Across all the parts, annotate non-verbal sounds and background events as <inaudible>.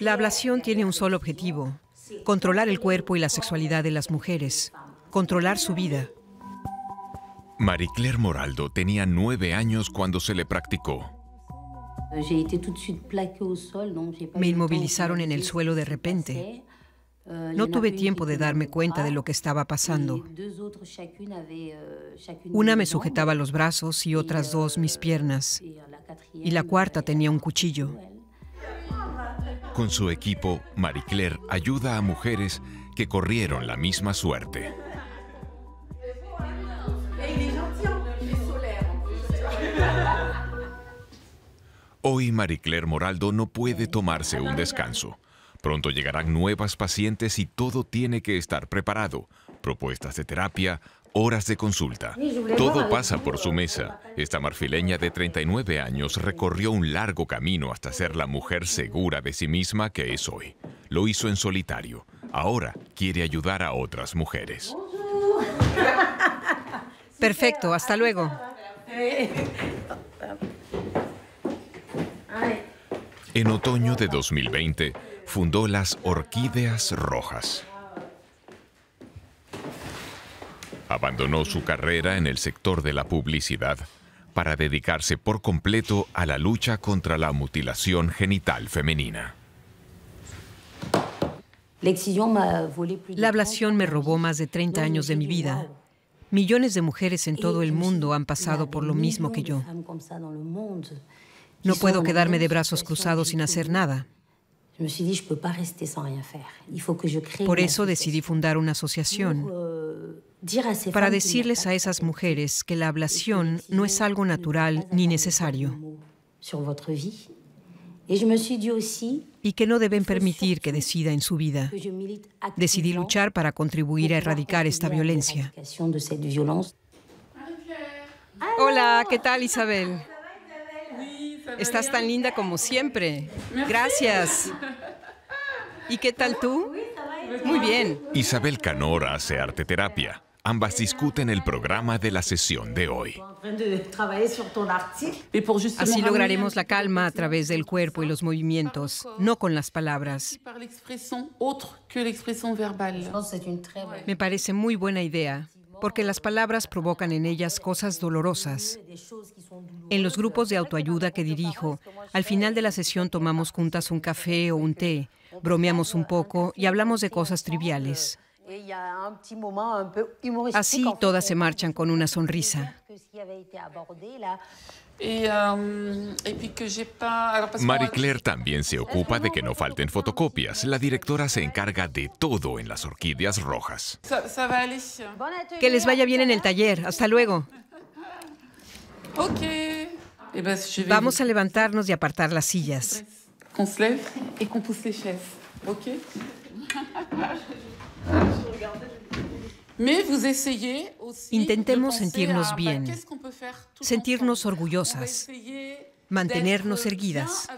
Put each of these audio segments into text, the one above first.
La ablación tiene un solo objetivo, controlar el cuerpo y la sexualidad de las mujeres, controlar su vida. Marie-Claire Moraldo tenía nueve años cuando se le practicó. Me inmovilizaron en el suelo de repente. Euh, no tuve tiempo de darme cuenta de lo que estaba pasando. Euh, Una me sujetaba los brazos y otras dos mis euh, piernas. Y la cuarta tenía un cuchillo. Con su equipo, Marie Claire ayuda a mujeres que corrieron la misma suerte. Hoy Marie Claire Moraldo no puede tomarse un descanso. Pronto llegarán nuevas pacientes y todo tiene que estar preparado propuestas de terapia, horas de consulta. Todo pasa por su mesa. Esta marfileña de 39 años recorrió un largo camino hasta ser la mujer segura de sí misma que es hoy. Lo hizo en solitario. Ahora quiere ayudar a otras mujeres. Perfecto, hasta luego. En otoño de 2020 fundó las Orquídeas Rojas Abandonó su carrera en el sector de la publicidad para dedicarse por completo a la lucha contra la mutilación genital femenina. La ablación me robó más de 30 años de mi vida. Millones de mujeres en todo el mundo han pasado por lo mismo que yo. No puedo quedarme de brazos cruzados sin hacer nada. Por eso decidí fundar una asociación euh, para decirles a esas mujeres que la ablación no es algo natural ni necesario y que no deben permitir que decida en su vida. Decidí luchar para contribuir a erradicar esta violencia. Hola, ¿qué tal Isabel? Estás tan linda como siempre. Gracias. ¿Y qué tal tú? Muy bien. Isabel Canora hace arte terapia. Ambas discuten el programa de la sesión de hoy. Así lograremos la calma a través del cuerpo y los movimientos, no con las palabras. Me parece muy buena idea porque las palabras provocan en ellas cosas dolorosas. En los grupos de autoayuda que dirijo, al final de la sesión tomamos juntas un café o un té, bromeamos un poco y hablamos de cosas triviales. Así todas se marchan con una sonrisa. Euh, Marie Claire también se ocupa de que no falten fotocopias. La directora se encarga de todo en las orquídeas rojas. Que les vaya bien en el taller. Hasta luego. Eh Vamos a levantarnos y apartar las sillas. <laughs> Intentemos sentirnos bien, sentirnos orgullosas, mantenernos erguidas.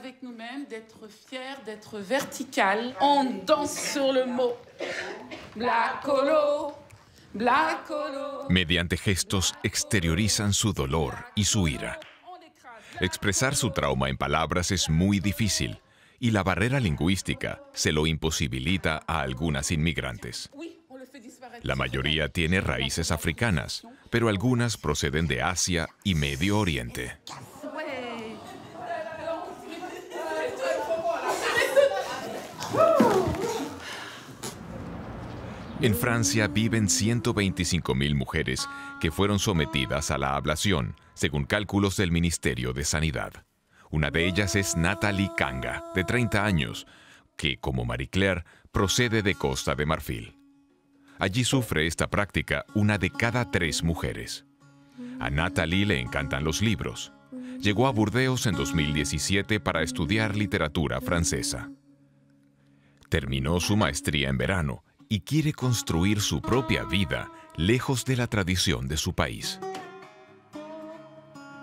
Mediante gestos exteriorizan su dolor y su ira. Expresar su trauma en palabras es muy difícil y la barrera lingüística se lo imposibilita a algunas inmigrantes. La mayoría tiene raíces africanas, pero algunas proceden de Asia y Medio Oriente. En Francia viven 125.000 mujeres que fueron sometidas a la ablación, según cálculos del Ministerio de Sanidad. Una de ellas es Nathalie Kanga, de 30 años, que, como Marie Claire, procede de Costa de Marfil. Allí sufre esta práctica una de cada tres mujeres. A Natalie le encantan los libros. Llegó a Burdeos en 2017 para estudiar literatura francesa. Terminó su maestría en verano y quiere construir su propia vida lejos de la tradición de su país.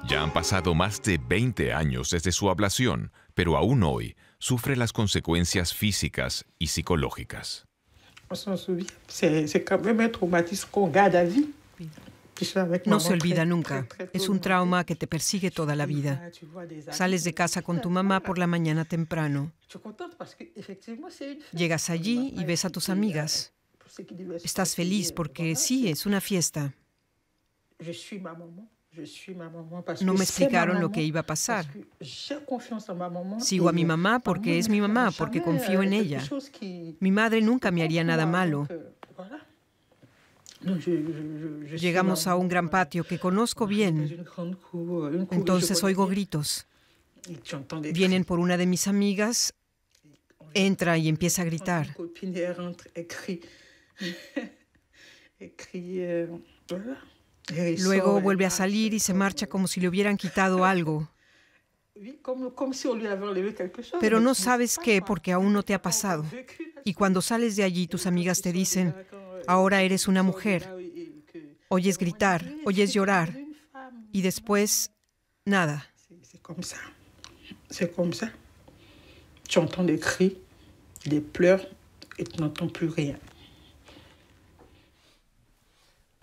Ya han pasado más de 20 años desde su ablación, pero aún hoy sufre las consecuencias físicas y psicológicas. No se olvida nunca. Es un trauma que te persigue toda la vida. Sales de casa con tu mamá por la mañana temprano. Llegas allí y ves a tus amigas. Estás feliz porque sí, es una fiesta. No me explicaron lo que iba a pasar. Sigo a mi mamá porque es mi mamá, porque confío euh, en ella. Mi madre nunca me haría nada malo. Llegamos a un gran patio que conozco bien. Euh, Entonces oigo gritos. Vienen por una de mis amigas, entra y empieza a gritar. <laughs> Luego vuelve a ah, salir y se marcha como si le hubieran quitado algo. Pero no sabes qué porque aún no te ha pasado. Y cuando sales de allí, tus amigas te dicen, ahora eres una mujer. Oyes gritar, oyes llorar. Y después, nada. Tu entends cris, des pleurs et tu plus rien.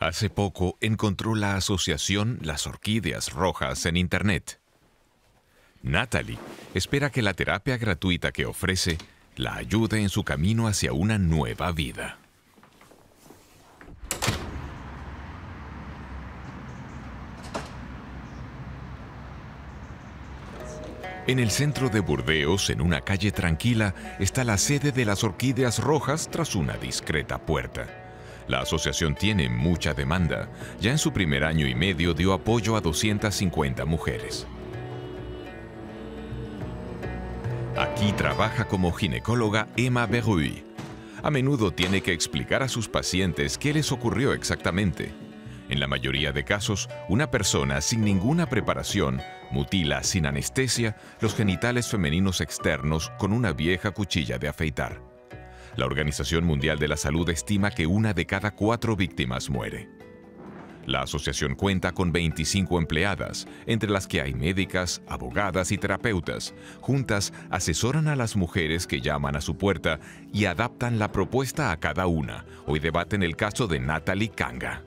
Hace poco encontró la asociación Las Orquídeas Rojas en Internet. Natalie espera que la terapia gratuita que ofrece la ayude en su camino hacia una nueva vida. En el centro de Burdeos, en una calle tranquila, está la sede de las Orquídeas Rojas tras una discreta puerta. La asociación tiene mucha demanda. Ya en su primer año y medio dio apoyo a 250 mujeres. Aquí trabaja como ginecóloga Emma Berruy. A menudo tiene que explicar a sus pacientes qué les ocurrió exactamente. En la mayoría de casos, una persona sin ninguna preparación mutila sin anestesia los genitales femeninos externos con una vieja cuchilla de afeitar. La Organización Mundial de la Salud estima que una de cada cuatro víctimas muere. La asociación cuenta con 25 empleadas, entre las que hay médicas, abogadas y terapeutas. Juntas asesoran a las mujeres que llaman a su puerta y adaptan la propuesta a cada una. Hoy debaten el caso de Natalie Kanga.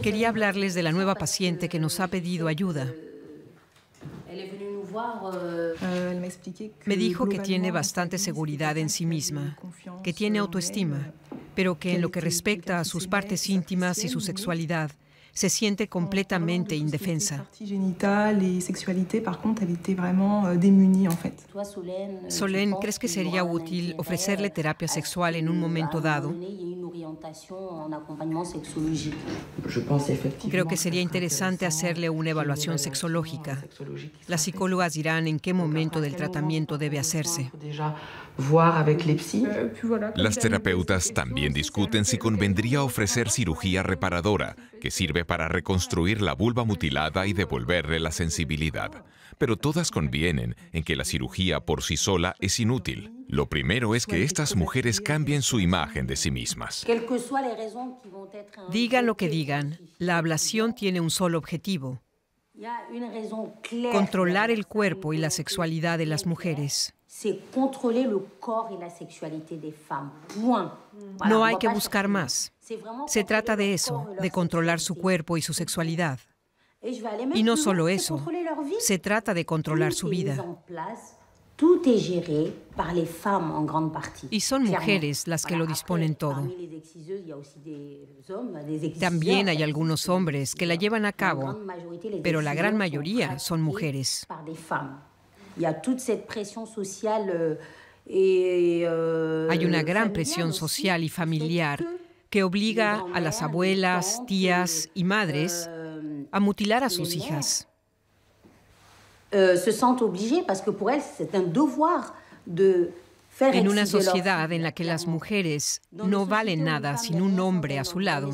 Quería hablarles de la nueva paciente que nos ha pedido ayuda. Euh, euh, Me dijo que tiene bastante seguridad en sí misma, que tiene euh, autoestima, pero que en lo que respecta a sus partes íntimas y su sexualidad, se siente completamente indefensa. Euh, Solén, euh, ¿crees que sería útil ofrecerle terapia sexual en un momento dado? Creo que sería interesante hacerle una evaluación sexológica. Las psicólogas dirán en qué momento del tratamiento debe hacerse. Euh, Las terapeutas también discuten si convendría ofrecer cirugía reparadora, que sirve para reconstruir la vulva mutilada y devolverle la sensibilidad. Pero todas convienen en que la cirugía por sí sola es inútil. Lo primero es que estas mujeres cambien su imagen de sí mismas. Digan lo que digan, la ablación tiene un solo objetivo, controlar el cuerpo y la sexualidad de las mujeres la no hay que buscar más. Se trata de eso, de controlar su cuerpo y su sexualidad. Y no solo eso, se trata de controlar su vida. Y son mujeres las que lo disponen todo. También hay algunos hombres que la llevan a cabo, pero la gran mayoría son mujeres. Hay una gran presión social y familiar que obliga a las abuelas, tías y euh, madres a mutilar a sus hijas. Euh, se obligadas parce que ellas es un devoir de En una sociedad en la que las mujeres no valen nada sin un hombre a su lado,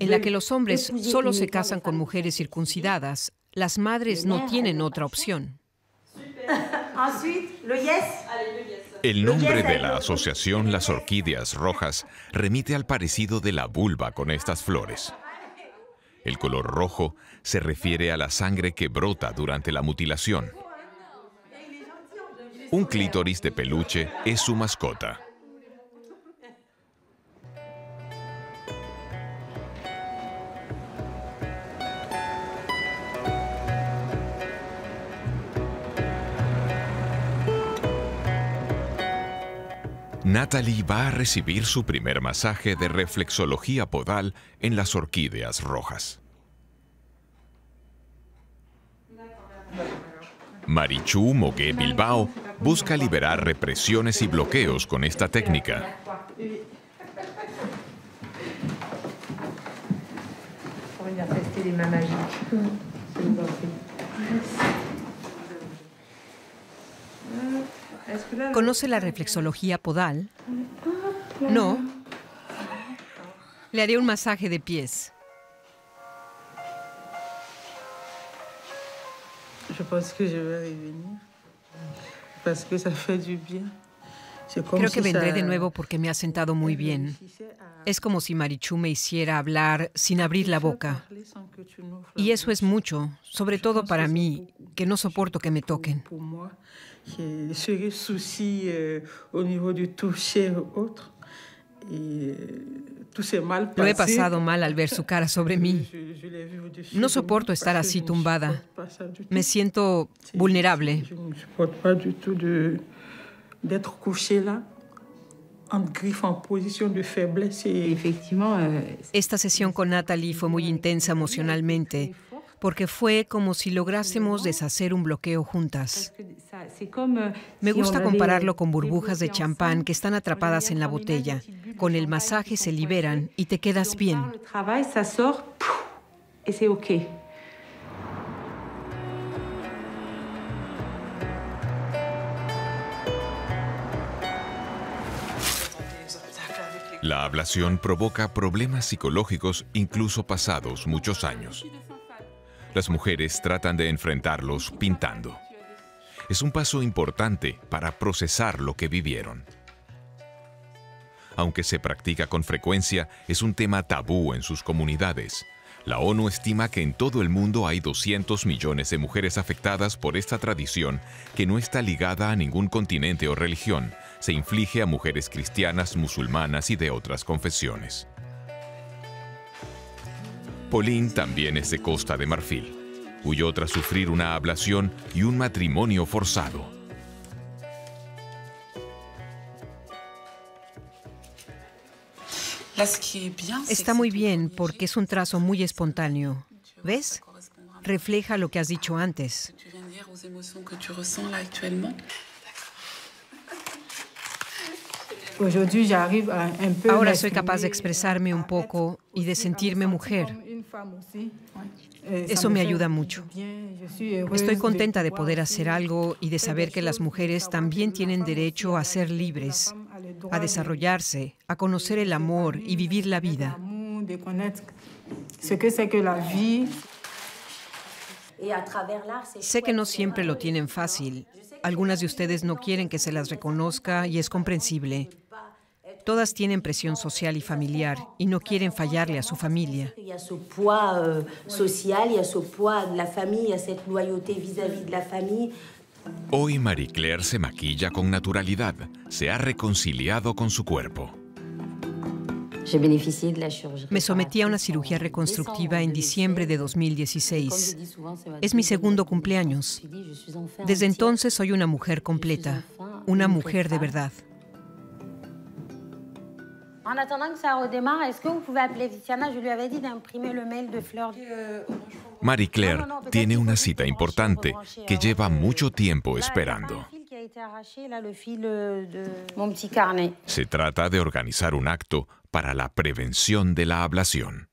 en la que los hombres solo se casan con mujeres circuncidadas, las madres no tienen otra opción. Ah, El nombre de la asociación Las Orquídeas Rojas remite al parecido de la vulva con estas flores. El color rojo se refiere a la sangre que brota durante la mutilación. Un clítoris de peluche es su mascota. Natalie va a recibir su primer masaje de reflexología podal en las orquídeas rojas. Marichu Mogué Bilbao busca liberar represiones y bloqueos con esta técnica. ¿Conoce la reflexología podal? Ah, no. Le haré un masaje de pies. Creo que vendré de nuevo porque me ha sentado muy bien. Es como si Marichu me hiciera hablar sin ah, abrir la boca. Y eso es mucho, sobre todo para mí, que no soporto que me toquen se euh, euh, Lo he pasado mal al ver su cara sobre mí. No soporto estar así tumbada. Me siento vulnerable. Esta sesión con Natalie fue muy intensa emocionalmente porque fue como si lográsemos deshacer un bloqueo juntas. Me gusta compararlo con burbujas de champán que están atrapadas en la botella. Con el masaje se liberan y te quedas bien. La ablación provoca problemas psicológicos incluso pasados muchos años. Las mujeres tratan de enfrentarlos pintando. Es un paso importante para procesar lo que vivieron. Aunque se practica con frecuencia, es un tema tabú en sus comunidades. La ONU estima que en todo el mundo hay 200 millones de mujeres afectadas por esta tradición que no está ligada a ningún continente o religión. Se inflige a mujeres cristianas, musulmanas y de otras confesiones. Pauline también es de Costa de Marfil. Huyó tras sufrir una ablación y un matrimonio forzado. Está muy bien porque es un trazo muy espontáneo. ¿Ves? Refleja lo que has dicho antes. Pues ah, Ahora soy capaz de expresarme un poco y de sentirme mujer. Eso me ayuda mucho. Eh, Estoy contenta de poder hacer algo y de saber que las mujeres también tienen derecho a ser libres, a desarrollarse, a conocer el amor y vivir la vida. Sé que no siempre lo tienen fácil. Algunas de ustedes no quieren que se las reconozca y es comprensible. Todas tienen presión social y familiar y no quieren fallarle a su familia. Hoy Marie Claire se maquilla con naturalidad, se ha reconciliado con su cuerpo. Me sometí a una cirugía reconstructiva en diciembre de 2016. Es mi segundo cumpleaños. Desde entonces soy una mujer completa, una mujer de verdad. En attendant que ça redémarre, est-ce que vous pouvez appeler Viciana Je lui avais dit d'imprimer le mail de Fleur. Euh, oh, Marie Claire tiene una cita importante que lleva mucho tiempo esperando. Euh, Se trata de organizar un acto para la prevención de la ablación.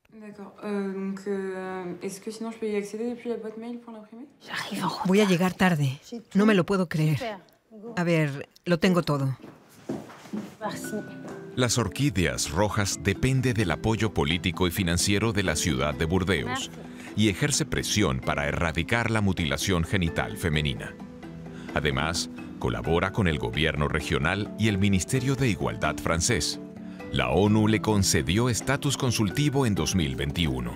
Voy a llegar tarde. No me lo puedo creer. A ver, lo tengo todo. Gracias. Las orquídeas rojas depende del apoyo político y financiero de la ciudad de Burdeos y ejerce presión para erradicar la mutilación genital femenina. Además, colabora con el gobierno regional y el Ministerio de Igualdad francés. La ONU le concedió estatus consultivo en 2021.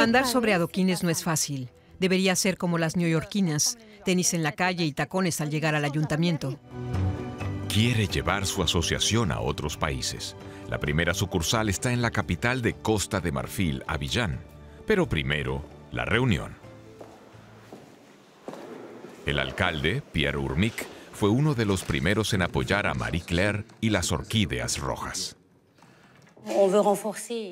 Andar sobre adoquines no es fácil. Debería ser como las neoyorquinas, tenis en la calle y tacones al llegar al ayuntamiento quiere llevar su asociación a otros países. La primera sucursal está en la capital de Costa de Marfil, Avillán. Pero primero, la reunión. El alcalde, Pierre Urmic, fue uno de los primeros en apoyar a Marie Claire y las orquídeas rojas.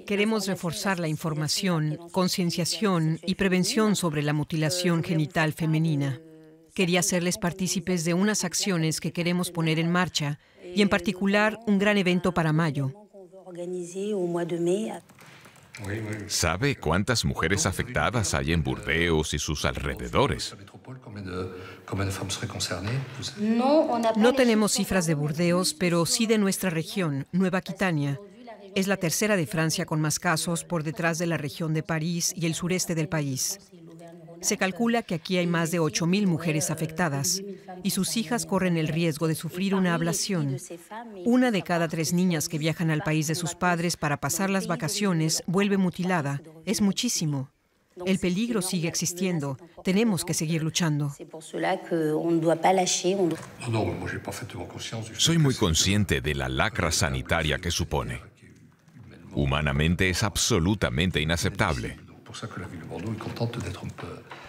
Queremos reforzar la información, concienciación y prevención sobre la mutilación genital femenina quería hacerles partícipes de unas acciones que queremos poner en marcha y en particular un gran evento para mayo. ¿Sabe cuántas mujeres afectadas hay en Burdeos y sus alrededores? No tenemos cifras de Burdeos, pero sí de nuestra región, Nueva Quitania. Es la tercera de Francia con más casos por detrás de la región de París y el sureste del país. Se calcula que aquí hay más de 8.000 mujeres afectadas y sus hijas corren el riesgo de sufrir una ablación. Una de cada tres niñas que viajan al país de sus padres para pasar las vacaciones vuelve mutilada. Es muchísimo. El peligro sigue existiendo. Tenemos que seguir luchando. Soy muy consciente de la lacra sanitaria que supone. Humanamente es absolutamente inaceptable.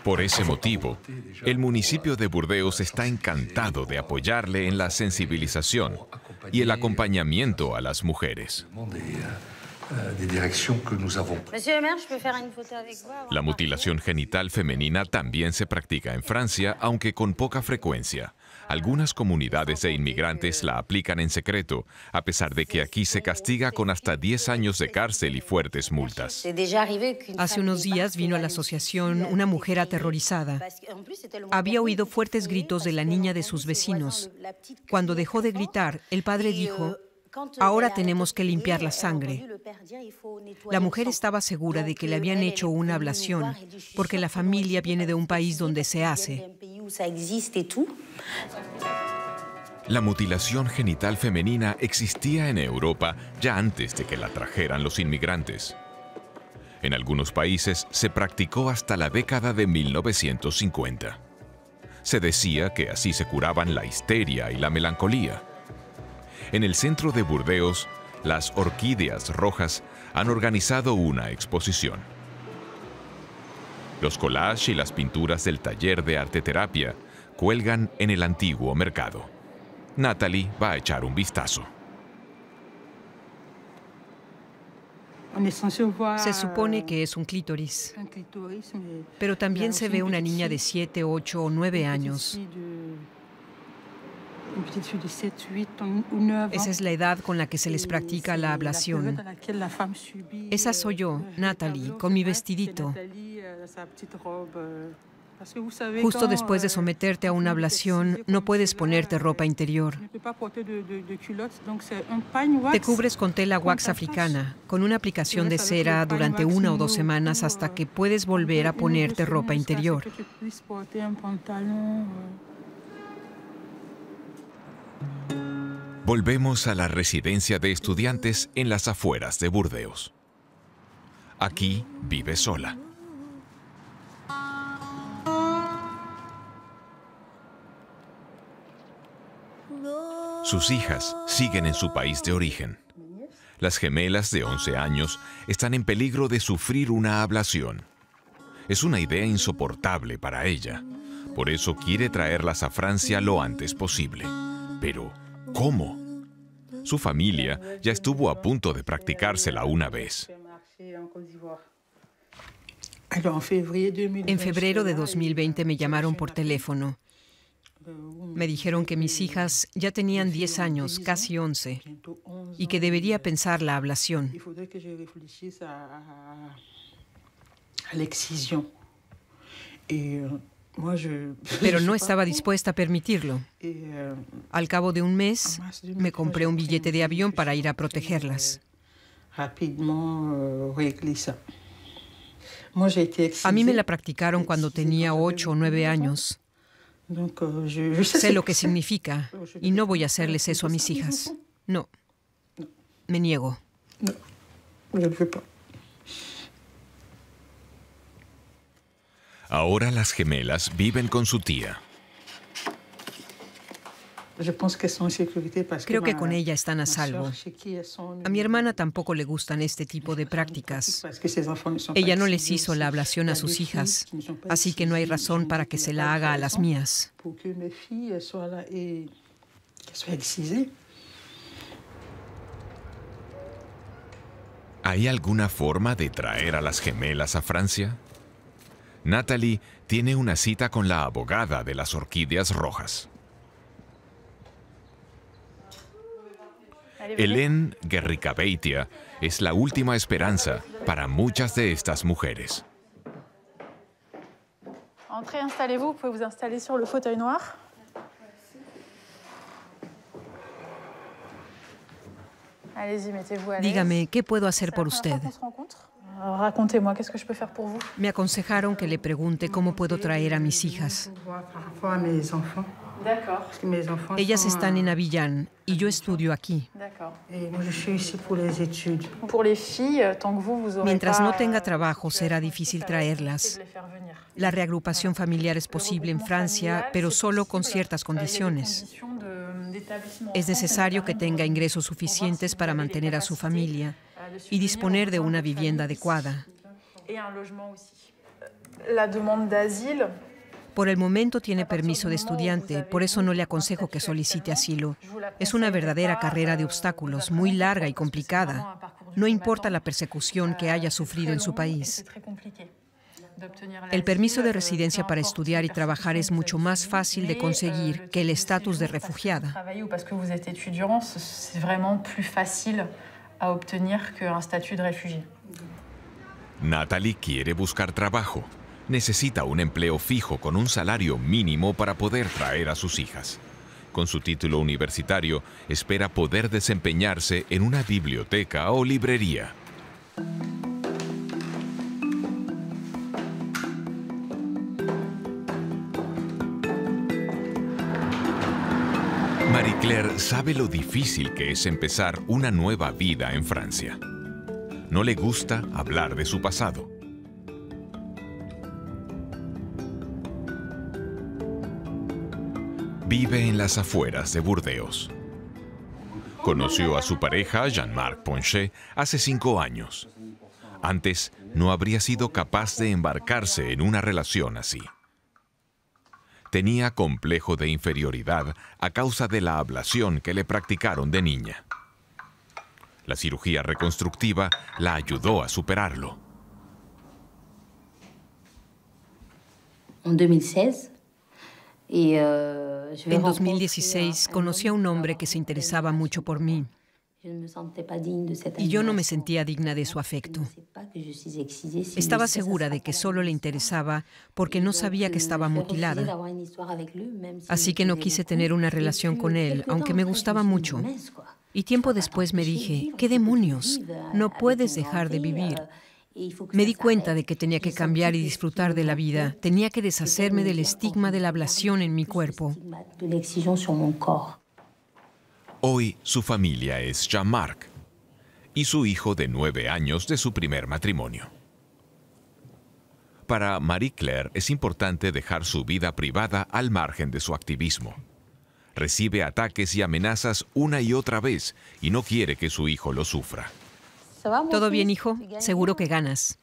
Por ese motivo, el municipio de Burdeos está encantado de apoyarle en la sensibilización y el acompañamiento a las mujeres. Euh, la mutilación genital femenina también se practica en Francia, aunque con poca frecuencia. Algunas comunidades de inmigrantes la aplican en secreto, a pesar de que aquí se castiga con hasta 10 años de cárcel y fuertes multas. Hace unos días vino a la asociación una mujer aterrorizada. Había oído fuertes gritos de la niña de sus vecinos. Cuando dejó de gritar, el padre dijo, Ahora tenemos que limpiar la sangre. La mujer estaba segura de que le habían hecho una ablación, porque la familia viene de un país donde se hace. La mutilación genital femenina existía en Europa ya antes de que la trajeran los inmigrantes. En algunos países se practicó hasta la década de 1950. Se decía que así se curaban la histeria y la melancolía. En el centro de Burdeos, las orquídeas rojas han organizado una exposición. Los collages y las pinturas del taller de arte terapia cuelgan en el antiguo mercado. Natalie va a echar un vistazo. Se supone que es un clítoris, eh, pero también se ve una niña de 7, 8 o 9 años esa es la edad con la que se les practica la ablación. Esa soy yo, euh, Natalie, con mi vestidito. Euh, euh, Justo después de someterte a una ablación, no puedes ponerte ropa interior. Te cubres con tela wax africana, con una aplicación de cera durante una o dos semanas hasta eh. que puedes volver a ponerte ropa interior. Volvemos a la residencia de estudiantes en las afueras de Burdeos. Aquí vive sola. Sus hijas siguen en su país de origen. Las gemelas de 11 años están en peligro de sufrir una ablación. Es una idea insoportable para ella. Por eso quiere traerlas a Francia lo antes posible. Pero, ¿cómo? Su familia ya estuvo a punto de practicársela una vez. En febrero de 2020 me llamaron por teléfono. Me dijeron que mis hijas ya tenían 10 años, casi 11, y que debería pensar la ablación. <laughs> Pero no estaba dispuesta a permitirlo. Eh, Al cabo de un mes, me compré un billete de avión para ir a protegerlas. Eh, a mí me la practicaron cuando tenía ocho o nueve años. Euh, sé lo que significa <laughs> oh, y no voy a hacerles eso a mis hijas. No, me niego. Ahora las gemelas viven con su tía. Creo que con ella están a salvo. A mi hermana tampoco le gustan este tipo de prácticas. Ella no les hizo la ablación a sus hijas, así que no hay razón para que se la haga a las mías. ¿Hay alguna forma de traer a las gemelas a Francia? Natalie tiene una cita con la abogada de las orquídeas rojas. Helen Guerricabeitia es la última esperanza para muchas de estas mujeres. Entrez, installez-vous, pouvez vous installer sur fauteuil noir. Dígame, ¿qué puedo hacer por usted? Me aconsejaron que le pregunte cómo puedo traer a mis hijas. Ellas están en eh, Avillán y yo estudio aquí. Mientras no tenga euh, trabajo, será difícil traerlas. La reagrupación familiar es posible en Francia, pero solo con ciertas euh, condiciones. Es necesario que tenga ingresos suficientes para mantener a su familia y disponer de una vivienda adecuada. por el momento tiene permiso de estudiante, por eso no le aconsejo que solicite asilo. Es una verdadera carrera de obstáculos, muy larga y complicada. No importa la persecución que haya sufrido en su país. El permiso de residencia para estudiar y trabajar es mucho más fácil de conseguir que el estatus de refugiada a obtener un estatus de Natalie quiere buscar trabajo. Necesita un empleo fijo con un salario mínimo para poder traer a sus hijas. Con su título universitario, espera poder desempeñarse en una biblioteca o librería. Marie Claire sabe lo difícil que es empezar una nueva vida en Francia. No le gusta hablar de su pasado. Vive en las afueras de Burdeos. Conoció a su pareja, Jean-Marc Ponchet, hace cinco años. Antes no habría sido capaz de embarcarse en una relación así. Tenía complejo de inferioridad a causa de la ablación que le practicaron de niña. La cirugía reconstructiva la ayudó a superarlo. En 2016, eh, conocí a un hombre que se interesaba mucho por mí. Y yo no me sentía digna de su afecto. Estaba segura de que solo le interesaba porque no sabía que estaba mutilada. Así que no quise tener una relación con él, aunque me gustaba mucho. Y tiempo después me dije, ¿qué demonios? Euh, no puedes dejar de vivir. Euh, me di cuenta de que tenía que cambiar y disfrutar de la vida. Tenía que deshacerme del estigma de la ablación en mi cuerpo. Hoy su familia es Jean-Marc y su hijo de nueve años de su primer matrimonio. Para Marie Claire es importante dejar su vida privada al margen de su activismo. Recibe ataques y amenazas una y otra vez y no quiere que su hijo lo sufra. ¿Todo bien, hijo? Seguro que ganas.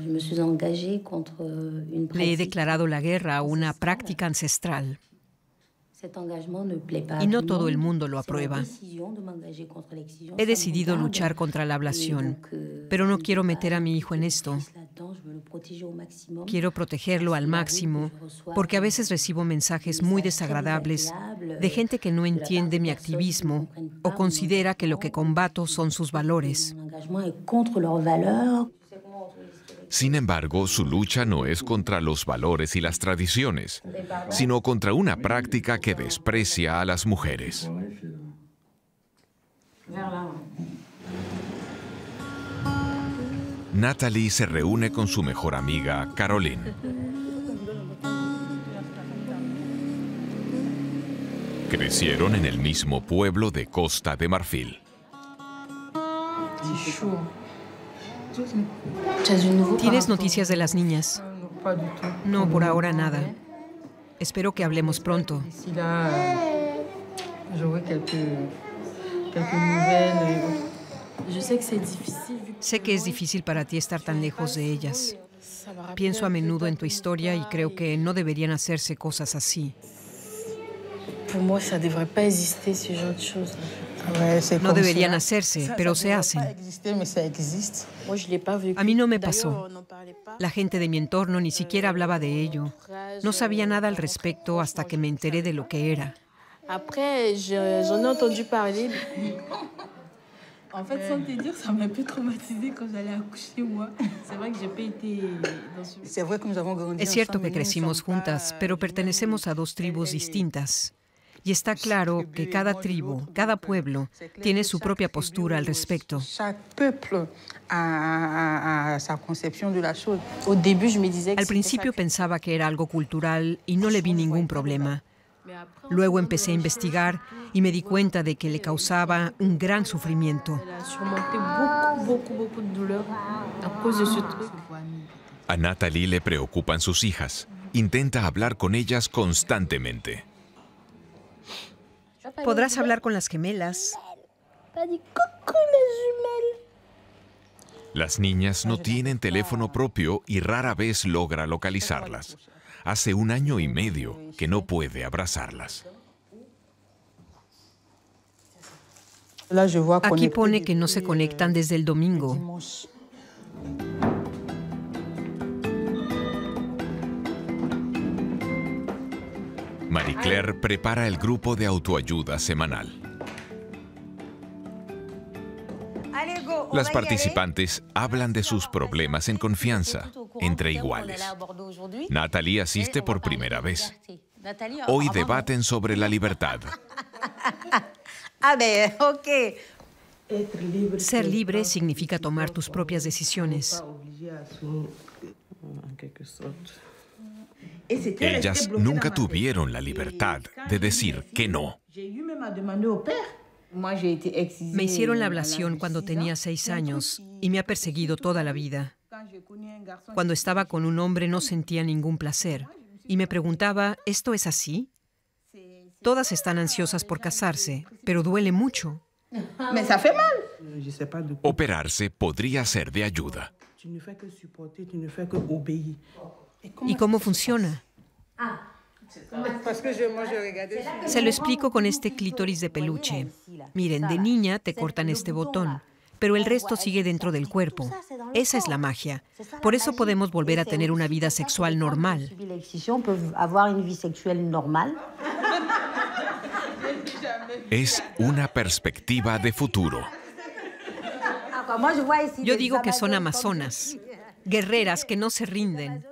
Euh, le he declarado la guerra a una práctica ancestral. Y no todo el mundo lo aprueba. He decidido luchar contra la ablación, euh, pero no quiero meter a mi hijo en esto. Quiero protegerlo al máximo, porque a veces recibo mensajes muy desagradables de gente que no entiende mi activismo o considera que lo que combato son sus valores. Sin embargo, su lucha no es contra los valores y las tradiciones, sino contra una práctica que desprecia a las mujeres. Natalie se reúne con su mejor amiga, Caroline. Crecieron en el mismo pueblo de Costa de Marfil. ¿Tienes noticias de las niñas? No, por ahora nada. Espero que hablemos pronto. Sé que es difícil para ti estar tan lejos de ellas. Pienso a menudo en tu historia y creo que no deberían hacerse cosas así. Para no deberían hacerse, pero se hacen. A mí no me pasó. La gente de mi entorno ni siquiera hablaba de ello. No sabía nada al respecto hasta que me enteré de lo que era. Es cierto que crecimos juntas, pero pertenecemos a dos tribus distintas. Y está claro que cada tribu, cada pueblo, tiene su propia postura al respecto. Al principio pensaba que era algo cultural y no le vi ningún problema. Luego empecé a investigar y me di cuenta de que le causaba un gran sufrimiento. A Natalie le preocupan sus hijas. Intenta hablar con ellas constantemente. Podrás hablar con las gemelas. Las niñas no tienen teléfono propio y rara vez logra localizarlas. Hace un año y medio que no puede abrazarlas. Aquí pone que no se conectan desde el domingo. Marie Claire prepara el grupo de autoayuda semanal. Las participantes hablan de sus problemas en confianza, entre iguales. Natalie asiste por primera vez. Hoy debaten sobre la libertad. <laughs> Ser libre significa tomar tus propias decisiones. Ellas nunca tuvieron la libertad de decir que no. Me hicieron la ablación cuando tenía seis años y me ha perseguido toda la vida. Cuando estaba con un hombre no sentía ningún placer y me preguntaba, ¿esto es así? Todas están ansiosas por casarse, pero duele mucho. <laughs> Euh, Operarse podría ser de ayuda. ¿Y cómo funciona? Ah. Pues se lo explico con este clítoris de peluche. Miren, de niña te cortan este botón, pero el resto sigue dentro del cuerpo. Esa es la magia. Por eso podemos volver a tener pues, una vida sexual normal. Es una perspectiva de futuro. Ah, yo digo que son amazonas, guerreras que no se rinden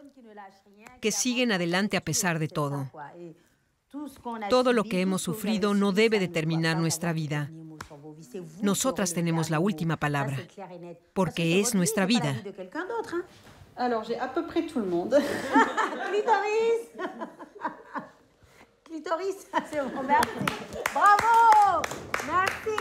que siguen adelante a pesar de todo. Todo lo que hemos sufrido no debe determinar nuestra vida. Nosotras tenemos la última palabra, porque es nuestra vida. Clitoris Clitoris, <laughs> Bravo